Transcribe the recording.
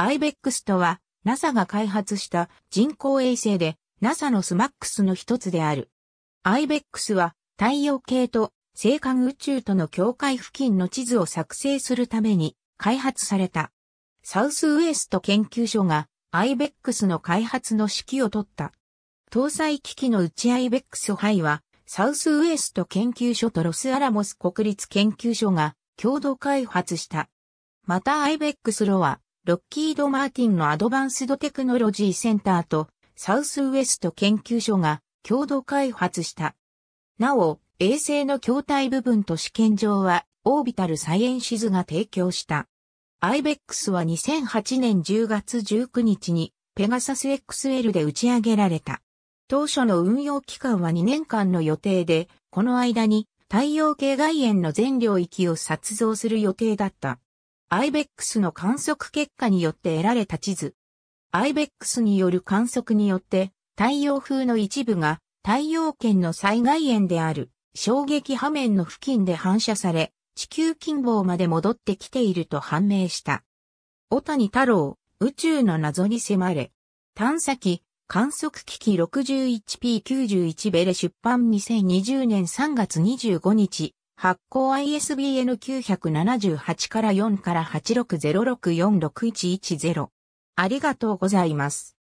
IBEX とは NASA が開発した人工衛星で NASA の SMAX の一つである。IBEX は太陽系と星間宇宙との境界付近の地図を作成するために開発された。サウスウエスト研究所が IBEX の開発の指揮を取った。搭載機器のうち IBEX イはサウスウエスト研究所とロスアラモス国立研究所が共同開発した。また IBEX ロはロッキード・マーティンのアドバンスドテクノロジーセンターとサウスウエスト研究所が共同開発した。なお、衛星の筐体部分と試験場はオービタルサイエンシズが提供した。IBEX は2008年10月19日にペガサス XL で打ち上げられた。当初の運用期間は2年間の予定で、この間に太陽系外縁の全領域を撮像する予定だった。アイベックスの観測結果によって得られた地図。アイベックスによる観測によって、太陽風の一部が太陽圏の災害円である衝撃波面の付近で反射され、地球近傍まで戻ってきていると判明した。小谷太郎、宇宙の謎に迫れ。探査機、観測機器 61P91 ベレ出版2020年3月25日、発行 ISBN 978から4から860646110。ありがとうございます。